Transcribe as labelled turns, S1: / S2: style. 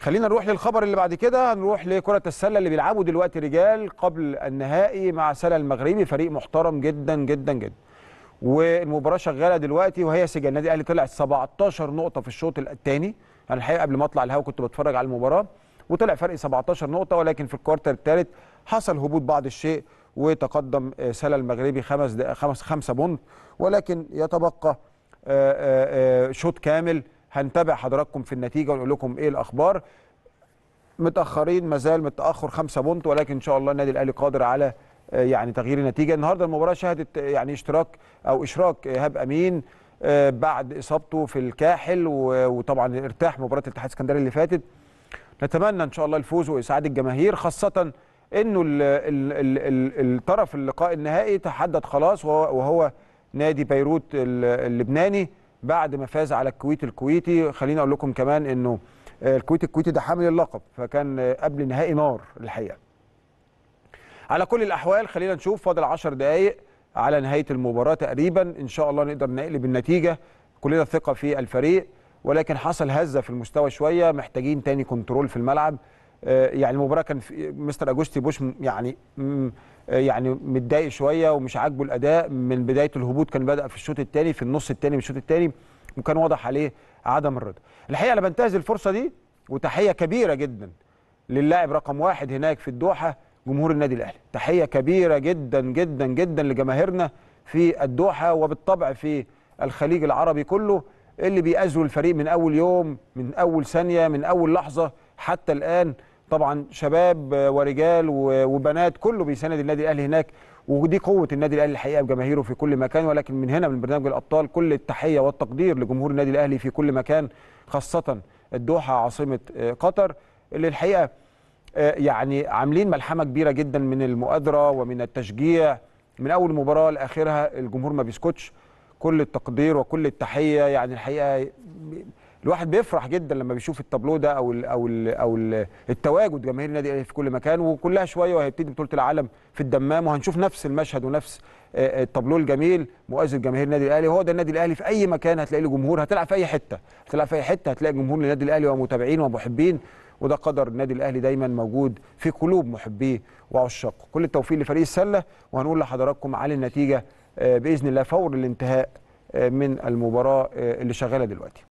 S1: خلينا نروح للخبر اللي بعد كده هنروح لكرة السلة اللي بيلعبوا دلوقتي رجال قبل النهائي مع سلة المغربي فريق محترم جدا جدا جدا والمباراة شغالة دلوقتي وهي سجل النادي الأهلي طلعت 17 نقطة في الشوط الثاني أنا الحقيقة قبل ما أطلع الهوا كنت بتفرج على المباراة وطلع فرق 17 نقطة ولكن في الكوارتر الثالث حصل هبوط بعض الشيء وتقدم سلة المغربي خمس خمس خمسة بونت ولكن يتبقى آه، آه، آه، شوط كامل هنتابع حضراتكم في النتيجه ونقول لكم ايه الاخبار متاخرين مازال متاخر خمسة بونت ولكن ان شاء الله النادي الاهلي قادر على آه، يعني تغيير النتيجه النهارده المباراه شهدت آه، يعني اشتراك او اشراك ايهاب آه، امين بعد اصابته في الكاحل وطبعا ارتاح مباراه الاتحاد السكندري اللي فاتت نتمنى ان شاء الله الفوز واسعاد الجماهير خاصه انه الطرف اللقاء النهائي تحدد خلاص وهو نادي بيروت اللبناني بعد ما فاز على الكويت الكويتي خليني اقول لكم كمان انه آه، الكويت الكويتي ده حامل اللقب فكان آه، قبل نهائي نار الحقيقه على كل الاحوال خلينا نشوف فاضل 10 دقائق على نهايه المباراه تقريبا ان شاء الله نقدر نقلب النتيجه كلنا ثقه في الفريق ولكن حصل هزه في المستوى شويه محتاجين تاني كنترول في الملعب آه، يعني المباراه كان مستر اجوستي بوش يعني آه، يعني متضايق شويه ومش عاجبه الاداء من بدايه الهبوط كان بدا في الشوط الثاني في النص الثاني من الشوط الثاني وكان واضح عليه عدم الرضا. الحقيقه انا بنتهز الفرصه دي وتحيه كبيره جدا للاعب رقم واحد هناك في الدوحه جمهور النادي الاهلي، تحيه كبيره جدا جدا جدا لجماهيرنا في الدوحه وبالطبع في الخليج العربي كله اللي بيأذوا الفريق من اول يوم من اول ثانيه من اول لحظه حتى الان طبعا شباب ورجال وبنات كله بيساند النادي الاهلي هناك ودي قوه النادي الاهلي الحقيقه بجماهيره في كل مكان ولكن من هنا من برنامج الابطال كل التحيه والتقدير لجمهور النادي الاهلي في كل مكان خاصه الدوحه عاصمه آه، قطر اللي الحقيقه آه، يعني عاملين ملحمه كبيره جدا من المؤادره ومن التشجيع من اول مباراه لاخرها الجمهور ما بيسكتش كل التقدير وكل التحيه يعني الحقيقه الواحد بيفرح جدا لما بيشوف التابلو ده او الـ او الـ او الـ التواجد جماهير النادي الاهلي في كل مكان وكلها شويه وهيبتدي بطوله العالم في الدمام وهنشوف نفس المشهد ونفس آه، آه، التابلو الجميل مؤازر جماهير النادي الاهلي هو ده النادي الاهلي في اي مكان هتلاقي له جمهور هتلعب في اي حته هتلعب في اي حته هتلاقي جمهور للنادي الاهلي ومتابعين ومحبين وده قدر النادي الاهلي دايما موجود في قلوب محبيه وعشاقه كل التوفيق لفريق السله وهنقول لحضراتكم على النتيجه آه، باذن الله فور الانتهاء من المباراه اللي شغاله دلوقتي